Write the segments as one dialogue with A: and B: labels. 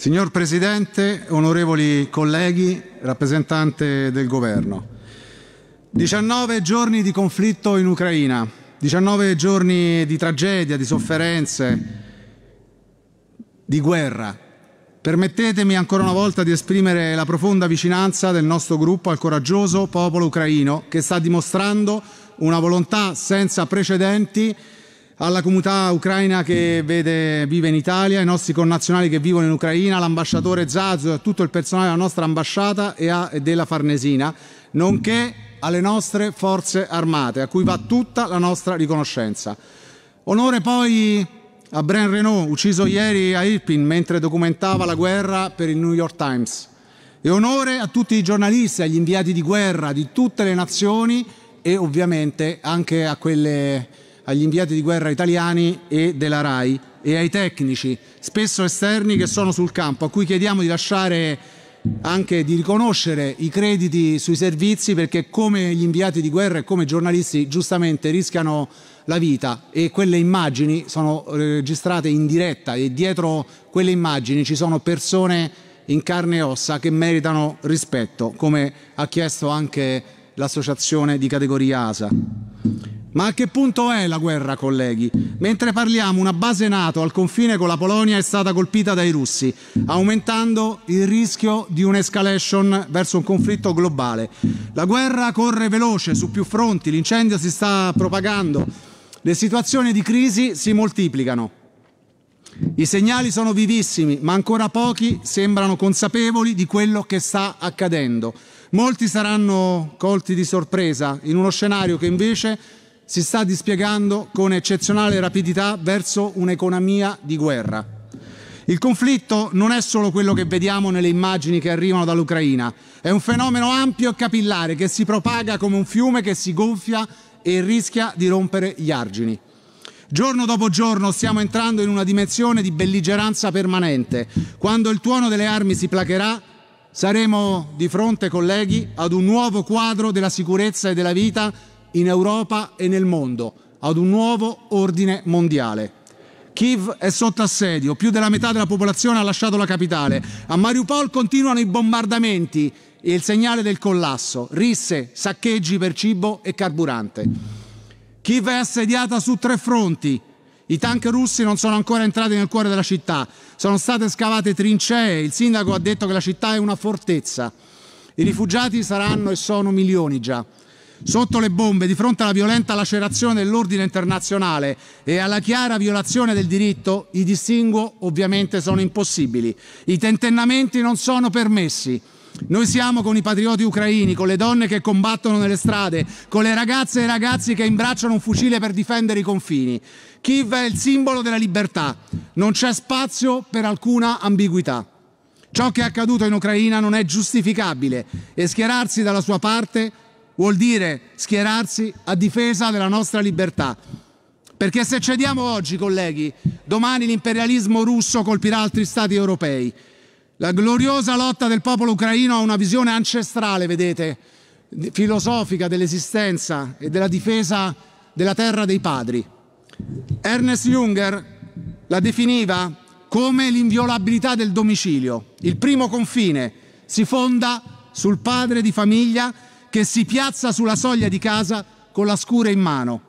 A: Signor Presidente, onorevoli colleghi, rappresentante del Governo, 19 giorni di conflitto in Ucraina, 19 giorni di tragedia, di sofferenze, di guerra. Permettetemi ancora una volta di esprimere la profonda vicinanza del nostro gruppo al coraggioso popolo ucraino che sta dimostrando una volontà senza precedenti alla comunità ucraina che vede, vive in Italia, ai nostri connazionali che vivono in Ucraina, all'ambasciatore Zazu, a tutto il personale della nostra ambasciata e, a, della Farnesina, nonché alle nostre forze armate, a cui va tutta la nostra riconoscenza. Onore poi a Bren Renault, ucciso ieri a Irpin mentre documentava la guerra per il New York Times. E onore a tutti i giornalisti, agli inviati di guerra di tutte le nazioni e ovviamente anche a quelle agli inviati di guerra italiani e della RAI e ai tecnici, spesso esterni che sono sul campo, a cui chiediamo di lasciare anche di riconoscere i crediti sui servizi perché come gli inviati di guerra e come giornalisti giustamente rischiano la vita e quelle immagini sono eh, registrate in diretta e dietro quelle immagini ci sono persone in carne e ossa che meritano rispetto, come ha chiesto anche l'associazione di categoria ASA. Ma a che punto è la guerra, colleghi? Mentre parliamo, una base NATO al confine con la Polonia è stata colpita dai russi, aumentando il rischio di un'escalation verso un conflitto globale. La guerra corre veloce su più fronti, l'incendio si sta propagando, le situazioni di crisi si moltiplicano. I segnali sono vivissimi, ma ancora pochi sembrano consapevoli di quello che sta accadendo. Molti saranno colti di sorpresa in uno scenario che invece si sta dispiegando con eccezionale rapidità verso un'economia di guerra. Il conflitto non è solo quello che vediamo nelle immagini che arrivano dall'Ucraina, è un fenomeno ampio e capillare che si propaga come un fiume che si gonfia e rischia di rompere gli argini. Giorno dopo giorno stiamo entrando in una dimensione di belligeranza permanente. Quando il tuono delle armi si placherà, saremo di fronte, colleghi, ad un nuovo quadro della sicurezza e della vita in Europa e nel mondo, ad un nuovo ordine mondiale. Kiev è sotto assedio, più della metà della popolazione ha lasciato la capitale. A Mariupol continuano i bombardamenti e il segnale del collasso, risse, saccheggi per cibo e carburante. Kiev è assediata su tre fronti. I tank russi non sono ancora entrati nel cuore della città, sono state scavate trincee, il sindaco ha detto che la città è una fortezza. I rifugiati saranno e sono milioni già. Sotto le bombe, di fronte alla violenta lacerazione dell'ordine internazionale e alla chiara violazione del diritto, i distinguo ovviamente sono impossibili. I tentennamenti non sono permessi. Noi siamo con i patrioti ucraini, con le donne che combattono nelle strade, con le ragazze e i ragazzi che imbracciano un fucile per difendere i confini. Kiev è il simbolo della libertà. Non c'è spazio per alcuna ambiguità. Ciò che è accaduto in Ucraina non è giustificabile e schierarsi dalla sua parte vuol dire schierarsi a difesa della nostra libertà. Perché se cediamo oggi, colleghi, domani l'imperialismo russo colpirà altri stati europei. La gloriosa lotta del popolo ucraino ha una visione ancestrale, vedete, filosofica dell'esistenza e della difesa della terra dei padri. Ernest Junger la definiva come l'inviolabilità del domicilio. Il primo confine si fonda sul padre di famiglia che si piazza sulla soglia di casa con la scura in mano,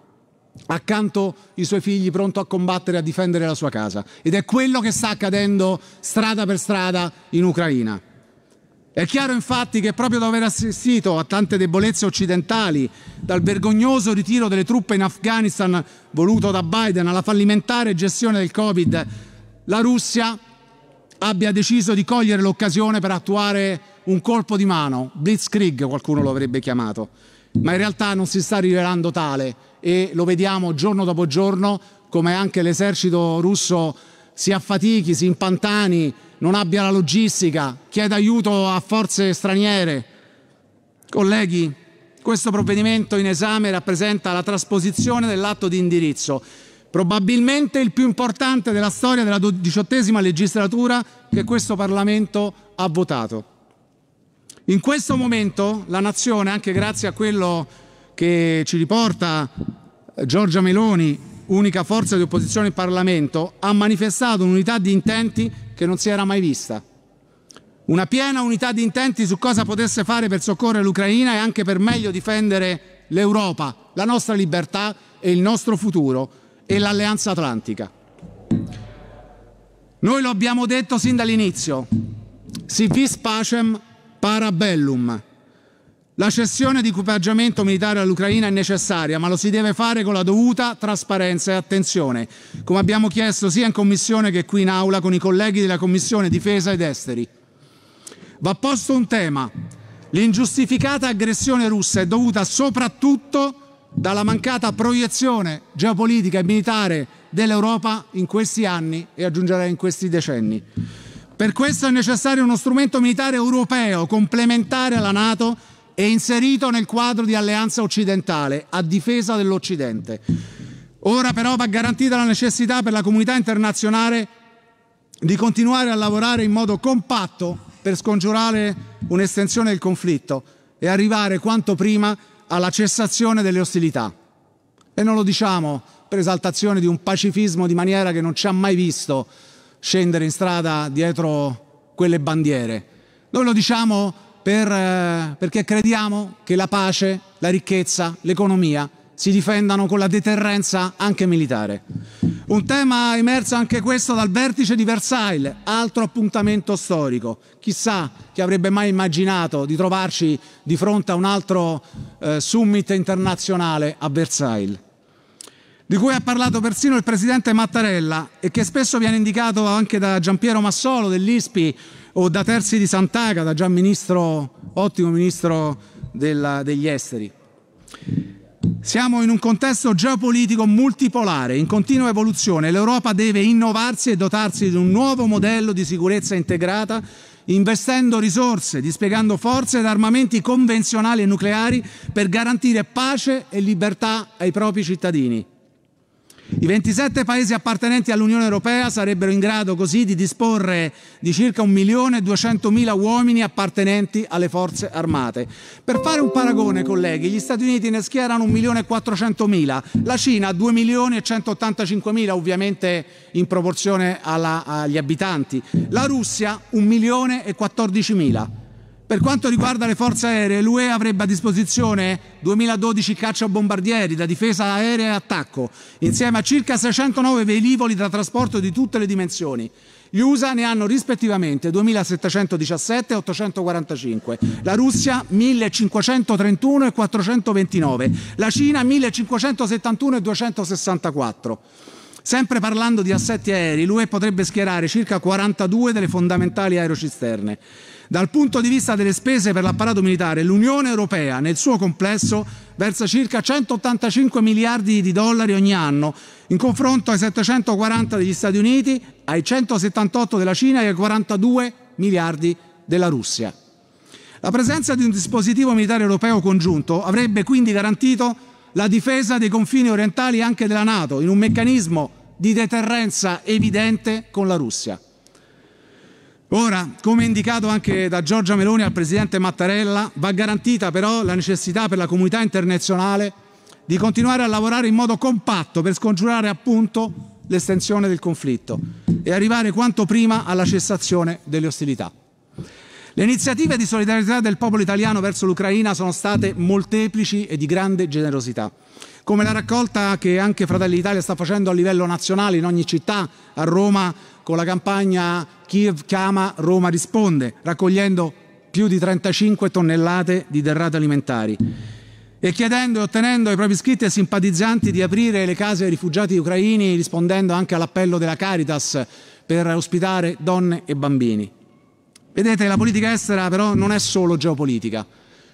A: accanto i suoi figli pronto a combattere e a difendere la sua casa. Ed è quello che sta accadendo strada per strada in Ucraina. È chiaro infatti che proprio dopo aver assistito a tante debolezze occidentali, dal vergognoso ritiro delle truppe in Afghanistan voluto da Biden alla fallimentare gestione del Covid, la Russia abbia deciso di cogliere l'occasione per attuare un colpo di mano, blitzkrieg qualcuno lo avrebbe chiamato, ma in realtà non si sta rivelando tale e lo vediamo giorno dopo giorno come anche l'esercito russo si affatichi, si impantani, non abbia la logistica, chieda aiuto a forze straniere. Colleghi, questo provvedimento in esame rappresenta la trasposizione dell'atto di indirizzo, probabilmente il più importante della storia della diciottesima legislatura che questo Parlamento ha votato. In questo momento la nazione, anche grazie a quello che ci riporta eh, Giorgia Meloni, unica forza di opposizione in Parlamento, ha manifestato un'unità di intenti che non si era mai vista. Una piena unità di intenti su cosa potesse fare per soccorrere l'Ucraina e anche per meglio difendere l'Europa, la nostra libertà e il nostro futuro e l'Alleanza Atlantica. Noi lo abbiamo detto sin dall'inizio. Si vis pacem Parabellum. La cessione di equipaggiamento militare all'Ucraina è necessaria, ma lo si deve fare con la dovuta trasparenza e attenzione, come abbiamo chiesto sia in Commissione che qui in Aula con i colleghi della Commissione Difesa ed Esteri. Va posto un tema. L'ingiustificata aggressione russa è dovuta soprattutto dalla mancata proiezione geopolitica e militare dell'Europa in questi anni e aggiungerei in questi decenni. Per questo è necessario uno strumento militare europeo complementare alla Nato e inserito nel quadro di alleanza occidentale a difesa dell'Occidente. Ora però va garantita la necessità per la comunità internazionale di continuare a lavorare in modo compatto per scongiurare un'estensione del conflitto e arrivare quanto prima alla cessazione delle ostilità. E non lo diciamo per esaltazione di un pacifismo di maniera che non ci ha mai visto scendere in strada dietro quelle bandiere. Noi lo diciamo per, eh, perché crediamo che la pace, la ricchezza, l'economia si difendano con la deterrenza anche militare. Un tema emerso anche questo dal vertice di Versailles, altro appuntamento storico. Chissà chi avrebbe mai immaginato di trovarci di fronte a un altro eh, summit internazionale a Versailles di cui ha parlato persino il presidente Mattarella e che spesso viene indicato anche da Giampiero Massolo dell'ISPI o da Terzi di Sant'Agata, già ministro, ottimo ministro della, degli esteri. Siamo in un contesto geopolitico multipolare, in continua evoluzione. L'Europa deve innovarsi e dotarsi di un nuovo modello di sicurezza integrata investendo risorse, dispiegando forze ed armamenti convenzionali e nucleari per garantire pace e libertà ai propri cittadini. I 27 Paesi appartenenti all'Unione Europea sarebbero in grado così di disporre di circa 1.200.000 uomini appartenenti alle forze armate. Per fare un paragone, colleghi, gli Stati Uniti ne schierano 1.400.000, la Cina 2.185.000, ovviamente in proporzione alla, agli abitanti, la Russia 1.014.000. Per quanto riguarda le forze aeree, l'UE avrebbe a disposizione 2012 cacciabombardieri da difesa aerea e attacco, insieme a circa 609 velivoli da trasporto di tutte le dimensioni. Gli USA ne hanno rispettivamente 2717 e 845, la Russia 1531 e 429, la Cina 1571 e 264. Sempre parlando di assetti aerei, l'UE potrebbe schierare circa 42 delle fondamentali aerocisterne. Dal punto di vista delle spese per l'apparato militare, l'Unione Europea nel suo complesso versa circa 185 miliardi di dollari ogni anno, in confronto ai 740 degli Stati Uniti, ai 178 della Cina e ai 42 miliardi della Russia. La presenza di un dispositivo militare europeo congiunto avrebbe quindi garantito la difesa dei confini orientali anche della Nato in un meccanismo di deterrenza evidente con la Russia. Ora, come indicato anche da Giorgia Meloni al Presidente Mattarella, va garantita però la necessità per la comunità internazionale di continuare a lavorare in modo compatto per scongiurare appunto l'estensione del conflitto e arrivare quanto prima alla cessazione delle ostilità. Le iniziative di solidarietà del popolo italiano verso l'Ucraina sono state molteplici e di grande generosità, come la raccolta che anche Fratelli d'Italia sta facendo a livello nazionale in ogni città, a Roma con la campagna Kiev chiama, Roma risponde, raccogliendo più di 35 tonnellate di derrate alimentari e chiedendo e ottenendo ai propri iscritti e simpatizzanti di aprire le case ai rifugiati ucraini, rispondendo anche all'appello della Caritas per ospitare donne e bambini. Vedete, la politica estera però non è solo geopolitica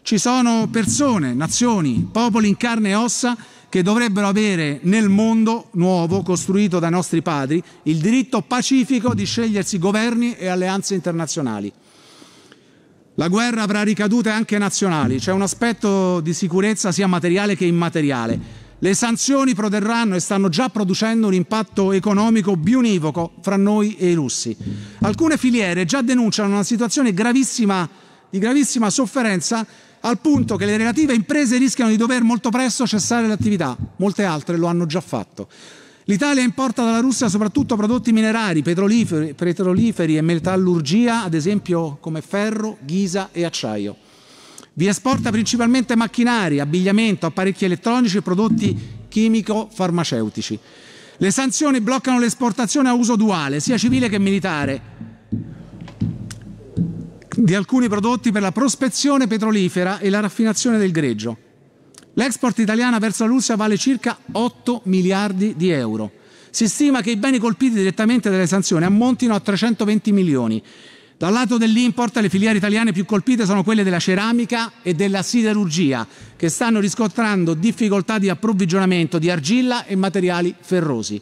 A: ci sono persone, nazioni, popoli in carne e ossa che dovrebbero avere nel mondo nuovo, costruito dai nostri padri, il diritto pacifico di scegliersi governi e alleanze internazionali. La guerra avrà ricadute anche nazionali, c'è un aspetto di sicurezza sia materiale che immateriale. Le sanzioni proterranno e stanno già producendo un impatto economico bionivoco fra noi e i russi. Alcune filiere già denunciano una situazione gravissima, di gravissima sofferenza al punto che le relative imprese rischiano di dover molto presto cessare l'attività, molte altre lo hanno già fatto. L'Italia importa dalla Russia soprattutto prodotti minerari, petroliferi, petroliferi e metallurgia, ad esempio come ferro, ghisa e acciaio. Vi esporta principalmente macchinari, abbigliamento, apparecchi elettronici e prodotti chimico-farmaceutici. Le sanzioni bloccano l'esportazione a uso duale, sia civile che militare, di alcuni prodotti per la prospezione petrolifera e la raffinazione del greggio. L'export italiana verso la Russia vale circa 8 miliardi di euro. Si stima che i beni colpiti direttamente dalle sanzioni ammontino a 320 milioni. Dal lato dell'import le filiere italiane più colpite sono quelle della ceramica e della siderurgia, che stanno riscontrando difficoltà di approvvigionamento di argilla e materiali ferrosi.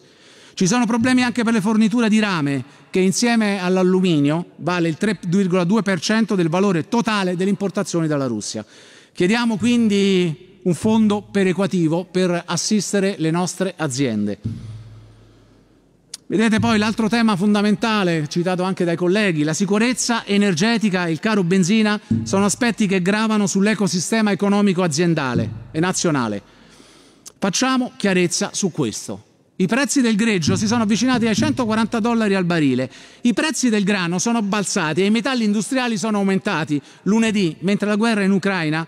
A: Ci sono problemi anche per le forniture di rame, che insieme all'alluminio vale il 3,2% del valore totale delle importazioni dalla Russia. Chiediamo quindi un fondo perequativo per assistere le nostre aziende. Vedete poi l'altro tema fondamentale, citato anche dai colleghi, la sicurezza energetica e il caro benzina sono aspetti che gravano sull'ecosistema economico aziendale e nazionale. Facciamo chiarezza su questo. I prezzi del greggio si sono avvicinati ai 140 dollari al barile, i prezzi del grano sono balzati e i metalli industriali sono aumentati lunedì, mentre la guerra in Ucraina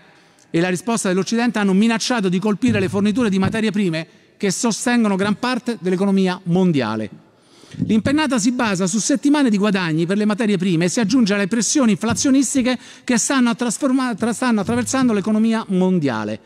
A: e la risposta dell'Occidente hanno minacciato di colpire le forniture di materie prime che sostengono gran parte dell'economia mondiale. L'impennata si basa su settimane di guadagni per le materie prime e si aggiunge alle pressioni inflazionistiche che stanno, stanno attraversando l'economia mondiale.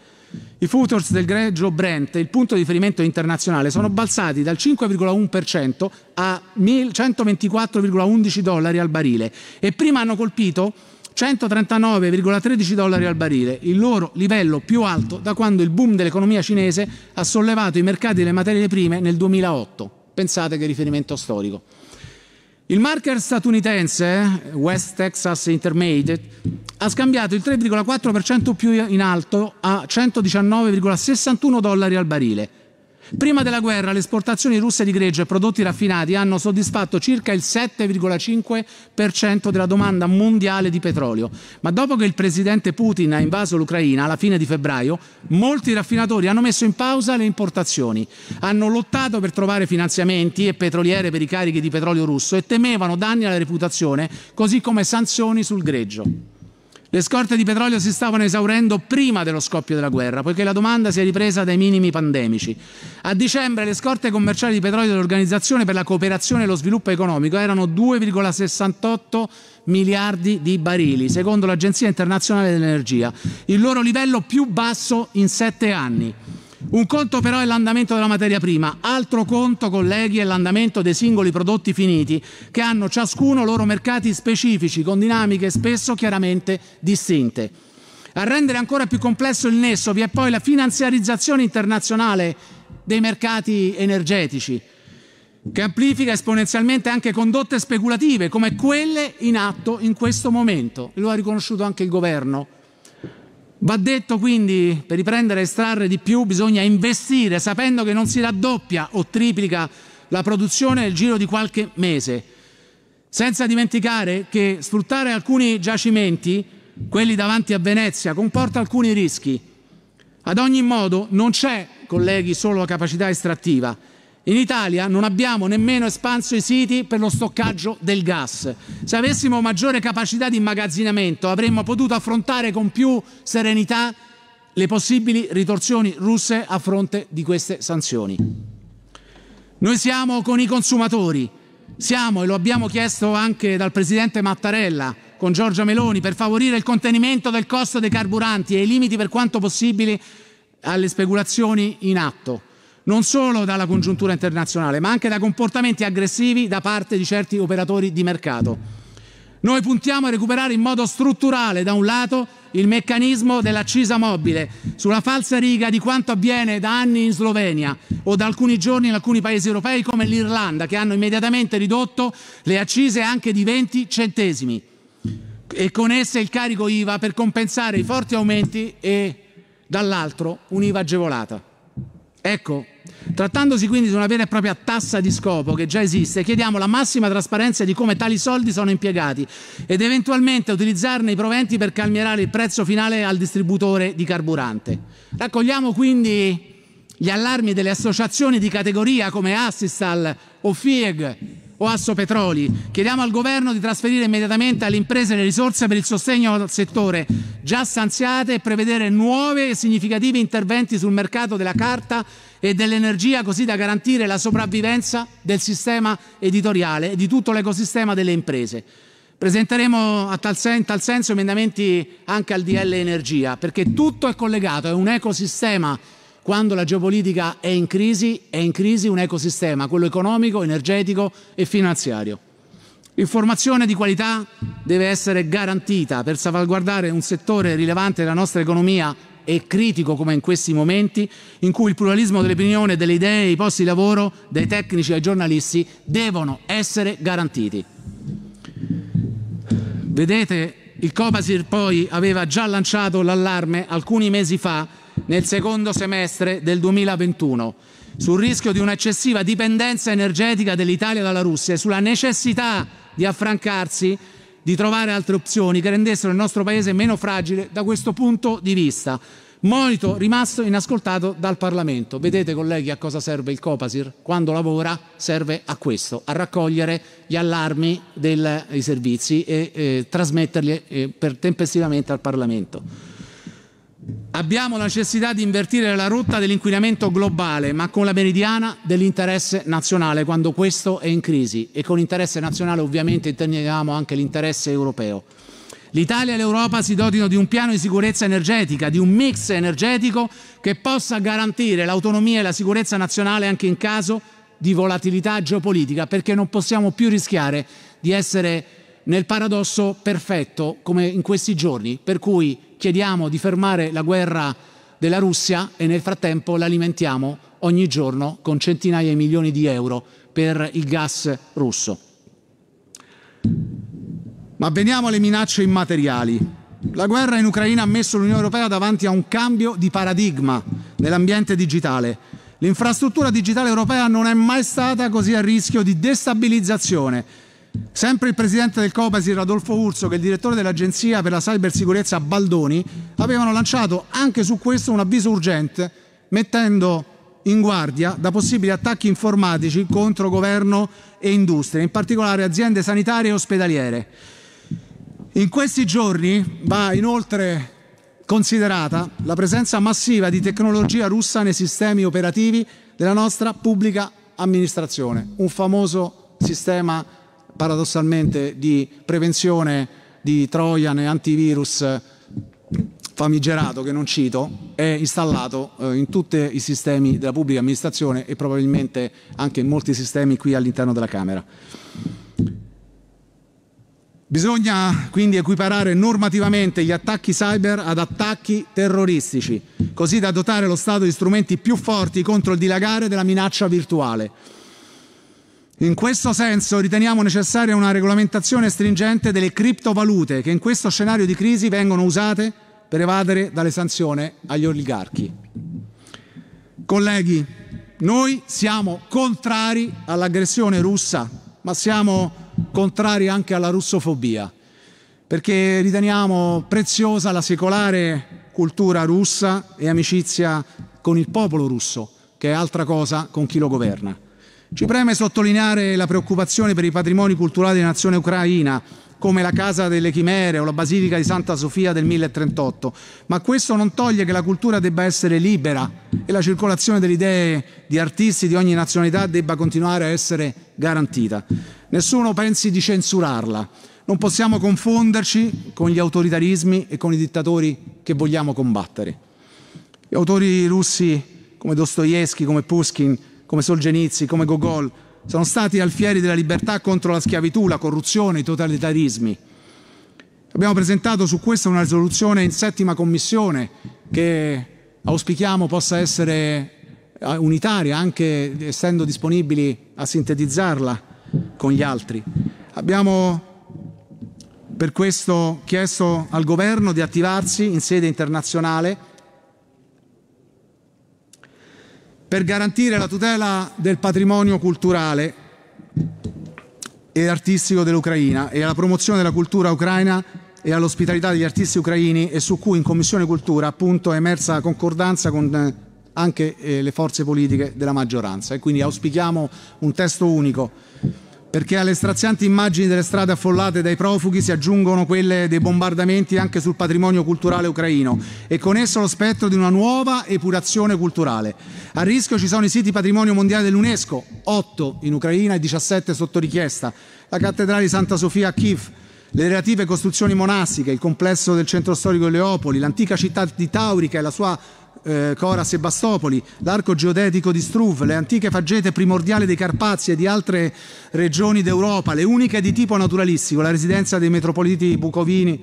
A: I futures del greggio Brent, il punto di riferimento internazionale, sono balzati dal 5,1% a 124,11 dollari al barile e prima hanno colpito 139,13 dollari al barile, il loro livello più alto da quando il boom dell'economia cinese ha sollevato i mercati delle materie prime nel 2008. Pensate che riferimento storico. Il marker statunitense, West Texas Intermediate, ha scambiato il 3,4% più in alto a 119,61 dollari al barile Prima della guerra le esportazioni russe di greggio e prodotti raffinati hanno soddisfatto circa il 7,5% della domanda mondiale di petrolio, ma dopo che il presidente Putin ha invaso l'Ucraina alla fine di febbraio, molti raffinatori hanno messo in pausa le importazioni, hanno lottato per trovare finanziamenti e petroliere per i carichi di petrolio russo e temevano danni alla reputazione, così come sanzioni sul greggio. Le scorte di petrolio si stavano esaurendo prima dello scoppio della guerra, poiché la domanda si è ripresa dai minimi pandemici. A dicembre le scorte commerciali di petrolio dell'Organizzazione per la cooperazione e lo sviluppo economico erano 2,68 miliardi di barili, secondo l'Agenzia internazionale dell'energia, il loro livello più basso in sette anni. Un conto però è l'andamento della materia prima, altro conto, colleghi, è l'andamento dei singoli prodotti finiti che hanno ciascuno loro mercati specifici con dinamiche spesso chiaramente distinte. A rendere ancora più complesso il nesso vi è poi la finanziarizzazione internazionale dei mercati energetici, che amplifica esponenzialmente anche condotte speculative come quelle in atto in questo momento. Lo ha riconosciuto anche il governo Va detto quindi, per riprendere e estrarre di più, bisogna investire sapendo che non si raddoppia o triplica la produzione nel giro di qualche mese, senza dimenticare che sfruttare alcuni giacimenti, quelli davanti a Venezia, comporta alcuni rischi. Ad ogni modo non c'è, colleghi, solo capacità estrattiva, in Italia non abbiamo nemmeno espanso i siti per lo stoccaggio del gas. Se avessimo maggiore capacità di immagazzinamento avremmo potuto affrontare con più serenità le possibili ritorsioni russe a fronte di queste sanzioni. Noi siamo con i consumatori, siamo, e lo abbiamo chiesto anche dal Presidente Mattarella, con Giorgia Meloni, per favorire il contenimento del costo dei carburanti e i limiti per quanto possibile alle speculazioni in atto non solo dalla congiuntura internazionale, ma anche da comportamenti aggressivi da parte di certi operatori di mercato. Noi puntiamo a recuperare in modo strutturale, da un lato, il meccanismo dell'accisa mobile, sulla falsa riga di quanto avviene da anni in Slovenia o da alcuni giorni in alcuni paesi europei come l'Irlanda, che hanno immediatamente ridotto le accise anche di 20 centesimi e con esse il carico IVA per compensare i forti aumenti e dall'altro un'IVA agevolata. Ecco, Trattandosi quindi di una vera e propria tassa di scopo che già esiste, chiediamo la massima trasparenza di come tali soldi sono impiegati ed eventualmente utilizzarne i proventi per calmierare il prezzo finale al distributore di carburante. Raccogliamo quindi gli allarmi delle associazioni di categoria come Assistal o FIEG o Asso Petroli. Chiediamo al Governo di trasferire immediatamente alle imprese le risorse per il sostegno al settore già stanziate e prevedere nuovi e significativi interventi sul mercato della carta e dell'energia così da garantire la sopravvivenza del sistema editoriale e di tutto l'ecosistema delle imprese. Presenteremo tal sen in tal senso emendamenti anche al DL Energia perché tutto è collegato, è un ecosistema quando la geopolitica è in crisi, è in crisi un ecosistema, quello economico, energetico e finanziario. L'informazione di qualità deve essere garantita per salvaguardare un settore rilevante della nostra economia e critico come in questi momenti, in cui il pluralismo dell'opinione, delle idee, i posti di lavoro, dai tecnici ai giornalisti, devono essere garantiti. Vedete, il Copasir poi aveva già lanciato l'allarme alcuni mesi fa, nel secondo semestre del 2021, sul rischio di un'eccessiva dipendenza energetica dell'Italia dalla Russia e sulla necessità di affrancarsi di trovare altre opzioni che rendessero il nostro Paese meno fragile da questo punto di vista. Monito rimasto inascoltato dal Parlamento. Vedete colleghi a cosa serve il Copasir? Quando lavora serve a questo, a raccogliere gli allarmi dei servizi e eh, trasmetterli eh, per tempestivamente al Parlamento. Abbiamo la necessità di invertire la rotta dell'inquinamento globale, ma con la meridiana dell'interesse nazionale, quando questo è in crisi. E con interesse nazionale ovviamente intendiamo anche l'interesse europeo. L'Italia e l'Europa si dotino di un piano di sicurezza energetica, di un mix energetico che possa garantire l'autonomia e la sicurezza nazionale anche in caso di volatilità geopolitica, perché non possiamo più rischiare di essere nel paradosso perfetto come in questi giorni, per cui chiediamo di fermare la guerra della Russia e nel frattempo l'alimentiamo ogni giorno con centinaia di milioni di euro per il gas russo. Ma veniamo alle minacce immateriali. La guerra in Ucraina ha messo l'Unione Europea davanti a un cambio di paradigma nell'ambiente digitale. L'infrastruttura digitale europea non è mai stata così a rischio di destabilizzazione Sempre il presidente del Copasir Adolfo Urso che il direttore dell'agenzia per la cybersicurezza Baldoni avevano lanciato anche su questo un avviso urgente mettendo in guardia da possibili attacchi informatici contro governo e industria, in particolare aziende sanitarie e ospedaliere. In questi giorni va inoltre considerata la presenza massiva di tecnologia russa nei sistemi operativi della nostra pubblica amministrazione, un famoso sistema paradossalmente di prevenzione di Trojan e antivirus famigerato che non cito è installato eh, in tutti i sistemi della pubblica amministrazione e probabilmente anche in molti sistemi qui all'interno della Camera. Bisogna quindi equiparare normativamente gli attacchi cyber ad attacchi terroristici, così da dotare lo Stato di strumenti più forti contro il dilagare della minaccia virtuale in questo senso riteniamo necessaria una regolamentazione stringente delle criptovalute che in questo scenario di crisi vengono usate per evadere dalle sanzioni agli oligarchi. Colleghi, noi siamo contrari all'aggressione russa, ma siamo contrari anche alla russofobia, perché riteniamo preziosa la secolare cultura russa e amicizia con il popolo russo, che è altra cosa con chi lo governa. Ci preme sottolineare la preoccupazione per i patrimoni culturali della nazione ucraina, come la Casa delle Chimere o la Basilica di Santa Sofia del 1038, ma questo non toglie che la cultura debba essere libera e la circolazione delle idee di artisti di ogni nazionalità debba continuare a essere garantita. Nessuno pensi di censurarla, non possiamo confonderci con gli autoritarismi e con i dittatori che vogliamo combattere. Gli autori russi come Dostoevsky, come Pushkin, come Solgenizi, come Gogol, sono stati alfieri della libertà contro la schiavitù, la corruzione, i totalitarismi. Abbiamo presentato su questo una risoluzione in settima commissione che auspichiamo possa essere eh, unitaria, anche essendo disponibili a sintetizzarla con gli altri. Abbiamo per questo chiesto al governo di attivarsi in sede internazionale per garantire la tutela del patrimonio culturale e artistico dell'Ucraina e alla promozione della cultura ucraina e all'ospitalità degli artisti ucraini e su cui in Commissione Cultura appunto è emersa concordanza con eh, anche eh, le forze politiche della maggioranza e quindi auspichiamo un testo unico perché alle strazianti immagini delle strade affollate dai profughi si aggiungono quelle dei bombardamenti anche sul patrimonio culturale ucraino e con esso lo spettro di una nuova epurazione culturale. A rischio ci sono i siti patrimonio mondiale dell'UNESCO, 8 in Ucraina e 17 sotto richiesta, la cattedrale di Santa Sofia a Kiev, le relative costruzioni monastiche, il complesso del centro storico di Leopoli, l'antica città di Taurica e la sua eh, Cora Sebastopoli, l'arco geodetico di Struve, le antiche faggete primordiali dei Carpazi e di altre regioni d'Europa, le uniche di tipo naturalistico, la residenza dei metropoliti bucovini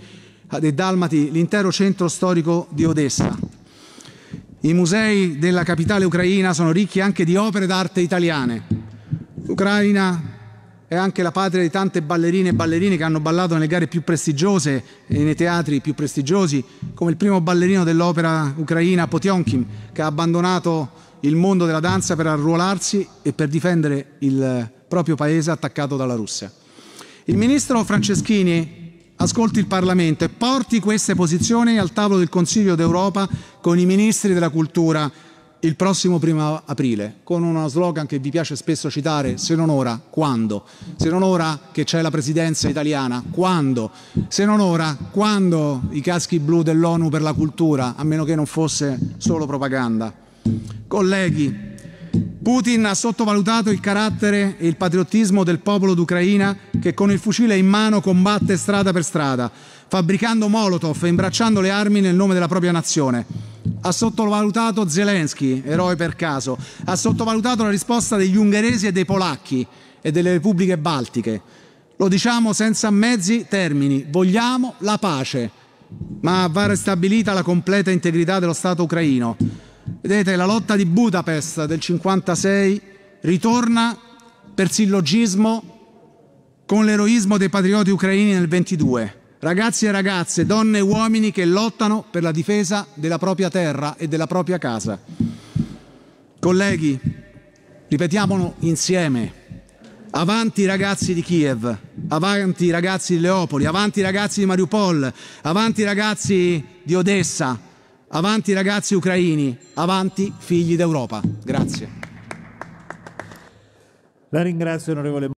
A: eh, dei Dalmati, l'intero centro storico di Odessa. I musei della capitale ucraina sono ricchi anche di opere d'arte italiane. L'Ucraina è anche la patria di tante ballerine e ballerini che hanno ballato nelle gare più prestigiose e nei teatri più prestigiosi, come il primo ballerino dell'opera ucraina Potionkin, che ha abbandonato il mondo della danza per arruolarsi e per difendere il proprio paese attaccato dalla Russia. Il ministro Franceschini ascolti il Parlamento e porti queste posizioni al tavolo del Consiglio d'Europa con i ministri della cultura il prossimo primo aprile, con uno slogan che vi piace spesso citare, se non ora, quando? Se non ora che c'è la presidenza italiana, quando? Se non ora, quando i caschi blu dell'ONU per la cultura, a meno che non fosse solo propaganda? Colleghi, Putin ha sottovalutato il carattere e il patriottismo del popolo d'Ucraina che con il fucile in mano combatte strada per strada fabbricando Molotov e imbracciando le armi nel nome della propria nazione. Ha sottovalutato Zelensky, eroe per caso, ha sottovalutato la risposta degli ungheresi e dei polacchi e delle repubbliche baltiche. Lo diciamo senza mezzi termini, vogliamo la pace, ma va restabilita la completa integrità dello Stato ucraino. Vedete, la lotta di Budapest del 1956 ritorna per sillogismo con l'eroismo dei patrioti ucraini nel 1922 ragazzi e ragazze, donne e uomini che lottano per la difesa della propria terra e della propria casa. Colleghi, ripetiamolo insieme. Avanti ragazzi di Kiev, avanti ragazzi di Leopoli, avanti ragazzi di Mariupol, avanti ragazzi di Odessa, avanti ragazzi ucraini, avanti figli d'Europa. Grazie. La ringrazio onorevole